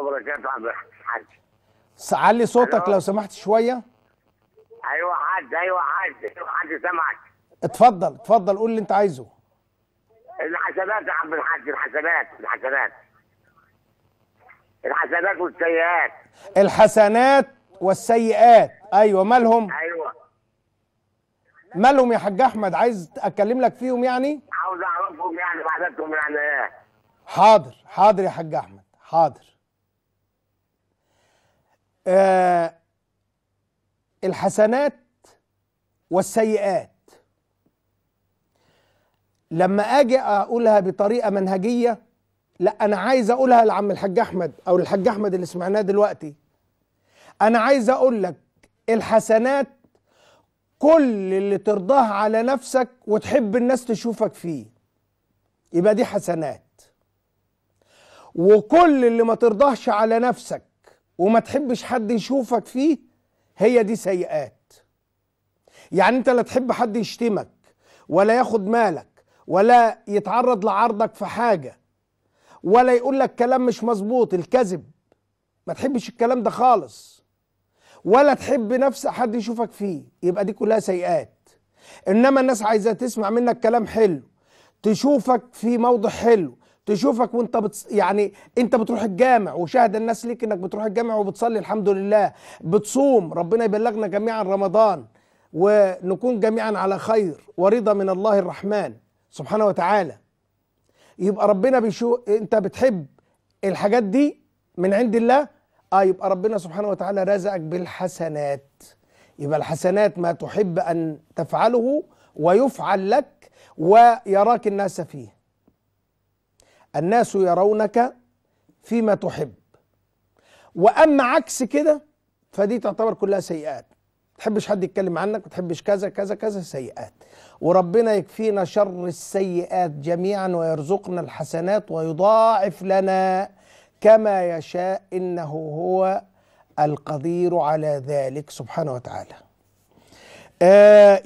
وبركاته عبد الحاج علي صوتك لو سمحت شويه ايوه حاج ايوه حاج ايوه حد سمعك اتفضل اتفضل قول اللي انت عايزه الحسنات يا عم الحاج الحسنات الحسنات الحسنات والسيئات الحسنات والسيئات ايوه مالهم ايوه مالهم يا حاج احمد عايز اتكلم لك فيهم يعني عاوز اعرفهم يعني بعدتهم يعني ايه حاضر حاضر يا حاج احمد حاضر آه الحسنات والسيئات لما اجي اقولها بطريقه منهجيه لا انا عايز اقولها لعم الحاج احمد او الحاج احمد اللي سمعناه دلوقتي انا عايز اقول لك الحسنات كل اللي ترضاه على نفسك وتحب الناس تشوفك فيه يبقى دي حسنات وكل اللي ما ترضاهش على نفسك وما تحبش حد يشوفك فيه هي دي سيئات يعني انت لا تحب حد يشتمك ولا ياخد مالك ولا يتعرض لعرضك في حاجة ولا يقول لك كلام مش مظبوط الكذب ما تحبش الكلام ده خالص ولا تحب نفس حد يشوفك فيه يبقى دي كلها سيئات انما الناس عايزة تسمع منك كلام حلو تشوفك في موضع حلو تشوفك وانت بتص... يعني انت بتروح الجامع وشاهد الناس ليك انك بتروح الجامع وبتصلي الحمد لله بتصوم ربنا يبلغنا جميعا رمضان ونكون جميعا على خير ورضا من الله الرحمن سبحانه وتعالى يبقى ربنا بيشو انت بتحب الحاجات دي من عند الله اه يبقى ربنا سبحانه وتعالى رزقك بالحسنات يبقى الحسنات ما تحب ان تفعله ويفعل لك ويراك الناس فيه الناس يرونك فيما تحب واما عكس كده فدي تعتبر كلها سيئات تحبش حد يتكلم عنك وتحبش كذا كذا كذا سيئات وربنا يكفينا شر السيئات جميعا ويرزقنا الحسنات ويضاعف لنا كما يشاء انه هو القدير على ذلك سبحانه وتعالى آه